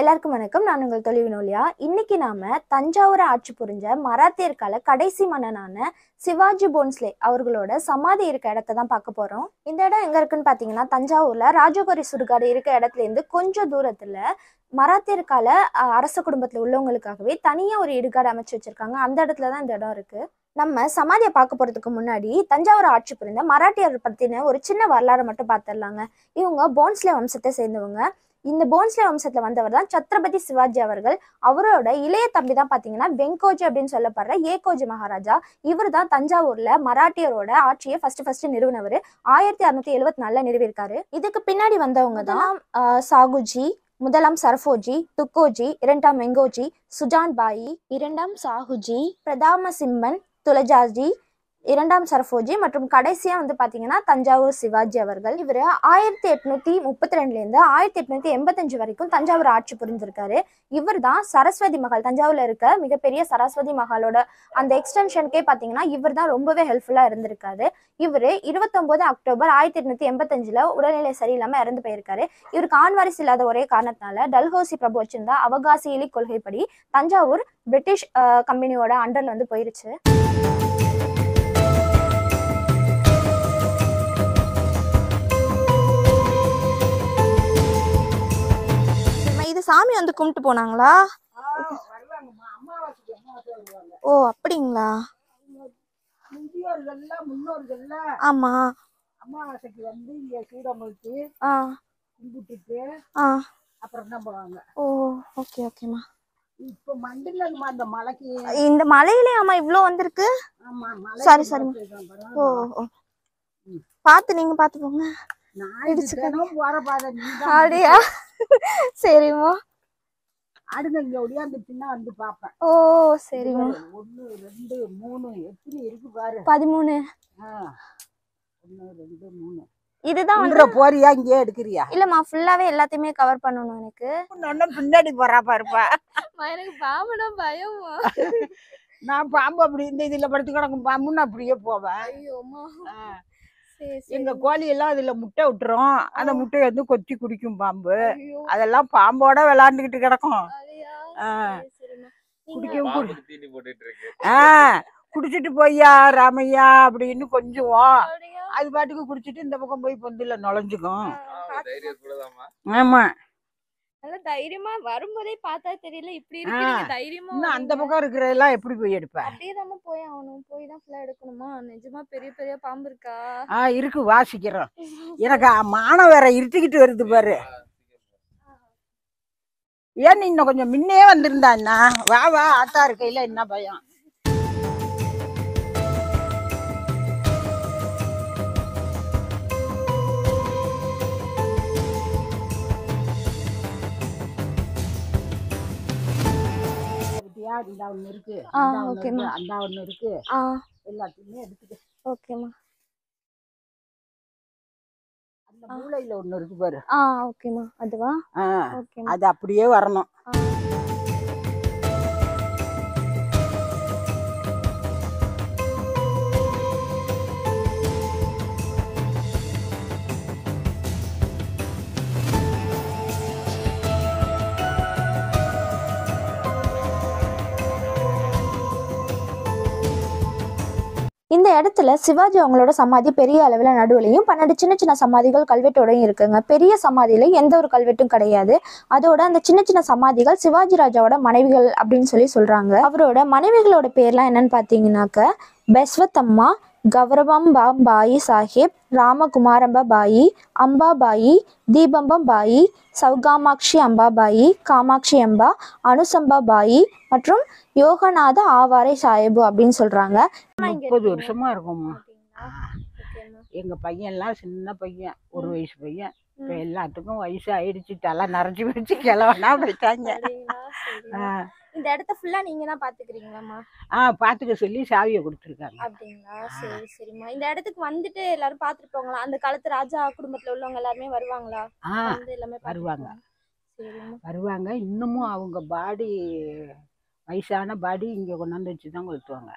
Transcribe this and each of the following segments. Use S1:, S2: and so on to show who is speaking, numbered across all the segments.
S1: எல்லாருக்கும் வணக்கம் நான் உங்கள் தொழில் நோலியா இன்னைக்கு நாம தஞ்சாவூர் ஆட்சி புரிஞ்ச மராத்தியர்கால கடைசி மன்னனான சிவாஜி போன்ஸ்லே அவர்களோட சமாதி இருக்க இடத்த தான் பார்க்க போறோம் இந்த இடம் எங்க இருக்குன்னு பாத்தீங்கன்னா தஞ்சாவூர்ல ராஜகோரி சுடுகாடு இருக்க இடத்துல இருந்து கொஞ்சம் தூரத்துல மராத்தியர்கால அரச குடும்பத்துல உள்ளவங்களுக்காகவே தனியா ஒரு இடுகாடு அமைச்சு வச்சிருக்காங்க அந்த இடத்துல தான் இந்த இடம் இருக்கு நம்ம சமாதியை பார்க்க போகிறதுக்கு முன்னாடி தஞ்சாவூர் ஆட்சி புரிந்த மராட்டியர் பற்றின ஒரு சின்ன வரலாறு மட்டும் பார்த்துடலாங்க இவங்க போன்ஸ்லே வம்சத்தை சேர்ந்தவங்க இந்த போன்ஸ்லே வம்சத்துல வந்தவர் தான் சத்ரபதி சிவாஜி அவர்கள் அவரோட இளைய தம்பி தான் பாத்தீங்கன்னா வெங்கோஜி அப்படின்னு சொல்லப்படுற ஏகோஜி மகாராஜா இவர் தான் தஞ்சாவூர்ல மராட்டியரோட ஆட்சியை ஃபர்ஸ்ட் ஃபர்ஸ்ட் நிறுவனவர் ஆயிரத்தி அறுநூத்தி எழுபத்தி நாலுல நிறுவிருக்காரு இதுக்கு பின்னாடி வந்தவங்க தான் சாகுஜி முதலாம் சரஃபோஜி துக்கோஜி இரண்டாம் வெங்கோஜி சுஜான் பாயி இரண்டாம் சாகுஜி பிரதாம சிம்மன் துலஜாஜி இரண்டாம் சரஃபோஜி மற்றும் கடைசியா வந்து பாத்தீங்கன்னா தஞ்சாவூர் சிவாஜி அவர்கள் இவர் ஆயிரத்தி எட்நூத்தி முப்பத்தி ரெண்டுல இருந்து ஆயிரத்தி எட்நூத்தி எண்பத்தஞ்சு வரைக்கும் தஞ்சாவூர் ஆட்சி புரிஞ்சிருக்காரு இவர் தான் சரஸ்வதி மகால் தஞ்சாவூர்ல இருக்க மிகப்பெரிய சரஸ்வதி மகாலோட அந்த எக்ஸ்டென்ஷனுக்கே பாத்தீங்கன்னா இவர் தான் ரொம்பவே ஹெல்ப்ஃபுல்லா இருந்திருக்காரு இவர் இருபத்தொன்பது அக்டோபர் ஆயிரத்தி எட்நூத்தி எண்பத்தஞ்சுல உடல்நிலை சரியில்லாம இறந்து போயிருக்காரு இவருக்கு கான்வாரிஸ் இல்லாத ஒரே காரணத்தினால டல்ஹோசி பிரபு வச்சிருந்த அவகாசியலி கொள்கைப்படி தஞ்சாவூர் பிரிட்டிஷ் கம்பெனியோட அண்டர்ல வந்து போயிருச்சு சாமி வந்து கும்பிட்டு போனாங்களா ஓ அப்படிங்களா
S2: ஆமா அமாவாசைக்கு வந்து இங்க சூடமுழுத்து கும்பிட்டுட்டு அப்புறம் தான் போவாங்க
S1: ஓ ஓகே ஓகேம்மா
S2: இப்போ மலைக்கு இந்த மலையிலே
S1: ஆமா இவ்வளோ வந்திருக்கு ஆமா சாரி சாரி ஓ ஓ பார்த்து நீங்க பாத்து போங்க சரிம்மா
S2: இங்க ஒடியாந்து வந்து பாப்பேன் ஓ ரெண்டு மூணு
S1: பாரு பதிமூணு மூணு இதுதான்
S2: போறியா எடுக்கிறியா
S1: ஃபுல்லாவே எல்லாத்தையுமே கவர் பண்ணணும் எனக்கு பின்னாடி போறா பாருப்பா எனக்கு பாம்புனா பயம் நான் பாம்பு அப்படி
S2: இந்த இதுல படுத்து கிடக்கும் பாம்புன்னு அப்படியே போவேன் எங்க கோழி எல்லாம் அதுல முட்டை விட்டுரும் அந்த முட்டையை வந்து கொத்தி குடிக்கும் பாம்பு அதெல்லாம் பாம்போட விளாண்டுகிட்டு கிடக்கும் ஆஹ் குடிச்சிட்டு போய்யா ராமையா அப்படின்னு கொஞ்சம் அது பாட்டுக்கு குடிச்சிட்டு இந்த பக்கம் போய் பொந்தில நுழைஞ்சுக்கும் ஆமா
S1: தைரியமா வரும்போதே பார்த்தா தெரியல இப்படி இருக்கு தைரியமா அந்த
S2: பக்கம் இருக்கிறதெல்லாம் எப்படி போய் எடுப்பேன்
S1: போய் ஆகணும் போய் தான் ஃபுல்லாக எடுக்கணுமா நிஜமா பெரிய பெரிய பாம்பு இருக்கா
S2: ஆ இருக்கு வாசிக்கிறோம்
S1: எனக்கு மானம் வேற
S2: இருட்டிக்கிட்டு வருது பாரு ஏன் இன்னும் கொஞ்சம் முன்னே வந்திருந்தா என்ன வா வா ஆத்தா இருக்கையில என்ன பயம் இல்லையா இந்த ஒன்று இருக்கு அந்த ஒண்ணு இருக்கு
S1: எல்லாத்தையுமே எடுத்துக்க ஓகேம்மா அந்த மூளையில ஒண்ணு இருக்கு பாரு ஆ ஓகேம்மா அதுவா ஓகே அது
S2: அப்படியே வரணும்
S1: இந்த இடத்துல சிவாஜி அவங்களோட சமாதி பெரிய அளவில் நடுவுலையும் பன்னெண்டு சின்ன சின்ன சமாதிகள் கல்வெட்டோடையும் இருக்குங்க பெரிய சமாதியில எந்த ஒரு கல்வெட்டும் கிடையாது அதோட அந்த சின்ன சின்ன சமாதிகள் சிவாஜி ராஜாவோட மனைவிகள் அப்படின்னு சொல்லி சொல்கிறாங்க அவரோட மனைவிகளோட பேர்லாம் என்னன்னு பார்த்தீங்கன்னாக்க பெஸ்வத்தம்மா ಗೌರವಂಬಾಂಬಾಯಿ ಸಾಹೇಬ್ ರಾಮಕುಮಾರಂಬಾಯಿ ಅಂಬಾಬಾಯಿ தீபம்பம்பாயி சௌகாமாட்சி அம்பாபாயி காமாட்சி அம்பா அனுசம்பாபாயி மற்றும் யோகநாத ஆவாரை சாஹிபு அப்படின்னு சொல்றாங்க முப்பது வருஷமா
S2: இருக்கும்மா எங்க பையன் எல்லாம் சின்ன
S1: பையன் ஒரு வயசு பையன் இப்ப
S2: எல்லாத்துக்கும் வயசு ஆயிடுச்சு தலை நிறைஞ்சு வச்சு கிளவனா போயிட்டாங்க
S1: இந்த இடத்த ஃபுல்லா நீங்க தான் பாத்துக்கிறீங்களாம்மா
S2: ஆ பாத்துக்க சொல்லி சாவியை கொடுத்துருக்காங்க
S1: அப்படிங்களா சரி சரிம்மா இந்த இடத்துக்கு வந்துட்டு எல்லாரும் பாத்துட்டு அந்த காலத்து ராஜா குடும்பத்துல உள்ளவங்க எல்லாருமே வருவாங்களா வந்து எல்லாமே வருவாங்க
S2: வருவாங்க இன்னமும் அவங்க பாடி வயசான பாடி இங்க கொண்டாந்து வச்சு தான் கொளுத்துவாங்க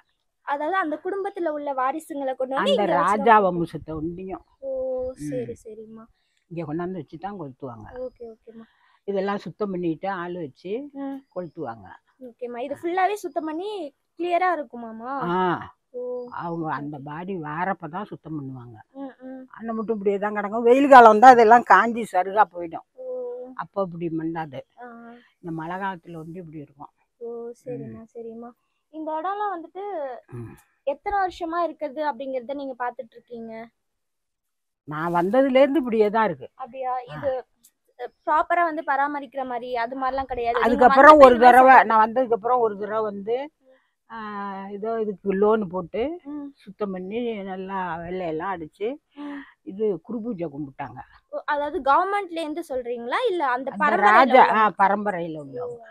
S1: அதாவது அந்த குடும்பத்துல உள்ள வாரிசுங்களை கொண்டு வந்து அந்த ராஜா
S2: வம்சத்தை ஒண்டியும்
S1: ஓ சரி சரிம்மா
S2: இங்க கொண்டாந்து வச்சு தான் கொளுத்துவாங்க
S1: ஓகே ஓகேம்மா
S2: இதெல்லாம் சுத்தம் பண்ணிட்டு ஆள் வச்சு கொளுத்துவாங்க
S1: ஓகேம்மா இது ஃபுல்லாவே சுத்தம் பண்ணி கிளியரா இருக்குமாமா ஆ
S2: அவங்க அந்த பாடி வாரப்ப தான் சுத்தம் பண்ணுவாங்க அந்த மட்டும் இப்படியே தான் கிடக்கும் வெயில் காலம் தான் அதெல்லாம் காஞ்சி சருகா போயிடும் அப்போ இப்படி மண்டாது இந்த மழை காலத்துல வந்து இப்படி இருக்கும்
S1: ஓ சரிம்மா சரிம்மா இந்த இடம்லாம் வந்துட்டு எத்தனை வருஷமா இருக்குது அப்படிங்கறத நீங்க பாத்துட்டு இருக்கீங்க
S2: நான் வந்ததுல இருந்து இப்படியே தான் இருக்கு
S1: அப்படியா இது ப்ராப்பரா வந்து பராமரிக்கிற மாதிரி அது மாதிரிலாம் கிடையாது அதுக்கப்புறம் ஒரு தடவை நான் வந்ததுக்கு அப்புறம் ஒரு தடவை வந்து ஏதோ இதுக்கு
S2: லோன் போட்டு சுத்தம் பண்ணி நல்லா வெள்ளையெல்லாம் அடிச்சு இது குரு பூஜை கும்பிட்டாங்க
S1: அதாவது கவர்மெண்ட்ல இருந்து சொல்றீங்களா இல்ல அந்த ராஜா
S2: பரம்பரையில உள்ளவங்க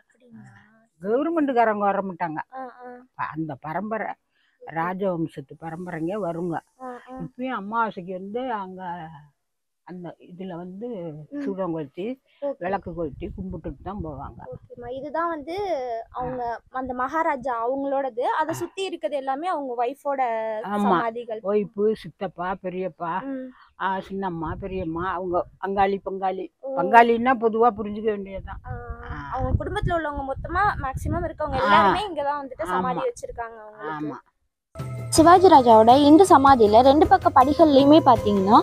S2: கவர்மெண்ட்டுக்காரங்க வர மாட்டாங்க அந்த பரம்பரை ராஜவம்சத்து பரம்பரைங்க வருங்க இப்பயும் அமாவாசைக்கு வந்து அங்க அந்த இதுல வந்து சூடம் கொளுத்தி விளக்கு கொளுத்தி கும்பிட்டுட்டு தான் போவாங்க
S1: இதுதான் வந்து அவங்க அந்த மகாராஜா அவங்களோடது அதை சுத்தி இருக்கிறது எல்லாமே அவங்க ஒய்ஃபோட சமாதிகள் ஒய்ஃபு
S2: சித்தப்பா பெரியப்பா சின்னம்மா பெரியம்மா அவங்க பங்காளி பங்காளி பங்காளின்னா பொதுவா புரிஞ்சுக்க வேண்டியதுதான்
S1: அவங்க குடும்பத்துல உள்ளவங்க மொத்தமா மேக்சிமம் இருக்கவங்க எல்லாருமே இங்கதான் வந்துட்டு சமாதி வச்சிருக்காங்க ஆமா சிவாஜி ராஜாவோட இந்து சமாதியில் ரெண்டு பக்க படிகள்லையுமே பார்த்தீங்கன்னா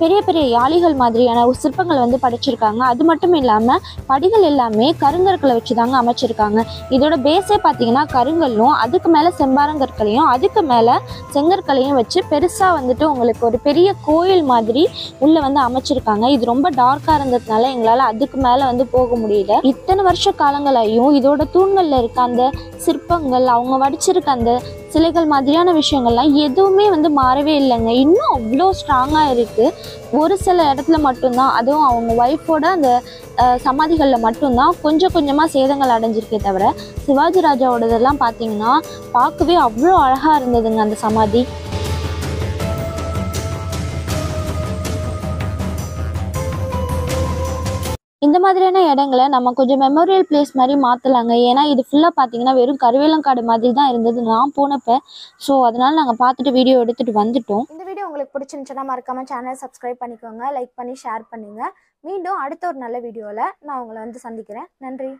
S1: பெரிய பெரிய யாளிகள் மாதிரியான சிற்பங்கள் வந்து படைச்சிருக்காங்க அது மட்டும் இல்லாமல் படிகள் எல்லாமே கருங்கற்களை வச்சு தாங்க அமைச்சிருக்காங்க இதோட பேஸே பார்த்தீங்கன்னா கருங்கல்லும் அதுக்கு மேலே செம்பாரங்கற்களையும் அதுக்கு மேலே செங்கற்களையும் வச்சு பெருசாக வந்துட்டு உங்களுக்கு ஒரு பெரிய கோயில் மாதிரி உள்ளே வந்து அமைச்சிருக்காங்க இது ரொம்ப டார்க்காக இருந்ததுனால எங்களால் அதுக்கு மேலே வந்து போக முடியல இத்தனை வருஷ காலங்களையும் இதோட தூண்களில் இருக்க அந்த சிற்பங்கள் அவங்க வடிச்சிருக்க அந்த சிலைகள் மாதிரியான விஷயங்கள்லாம் எதுவுமே வந்து மாறவே இல்லைங்க இன்னும் அவ்வளோ ஸ்ட்ராங்காக இருக்குது ஒரு சில இடத்துல மட்டும்தான் அதுவும் அவங்க ஒய்ஃபோட அந்த சமாதிகளில் மட்டும்தான் கொஞ்சம் கொஞ்சமாக சேதங்கள் அடைஞ்சிருக்கே தவிர சிவாஜி ராஜாவோடதெல்லாம் பார்த்தீங்கன்னா பார்க்கவே அவ்வளோ அழகாக இருந்ததுங்க அந்த சமாதி இந்த மாதிரியான இடங்களை நம்ம கொஞ்சம் மெமோரியல் பிளேஸ் மாதிரி மாற்றலாங்க ஏன்னா இது ஃபுல்லாக பார்த்தீங்கன்னா வெறும் கருவேலங்காடு மாதிரி தான் இருந்தது நான் போனப்போ ஸோ அதனால நாங்கள் பார்த்துட்டு வீடியோ எடுத்துகிட்டு வந்துட்டோம் இந்த வீடியோ உங்களுக்கு பிடிச்சிருந்துச்சுன்னா மறக்காமல் சேனல் சப்ஸ்கிரைப் பண்ணிக்கோங்க லைக் பண்ணி ஷேர் பண்ணுங்கள் மீண்டும் அடுத்த ஒரு நல்ல வீடியோவில் நான் உங்களை வந்து சந்திக்கிறேன் நன்றி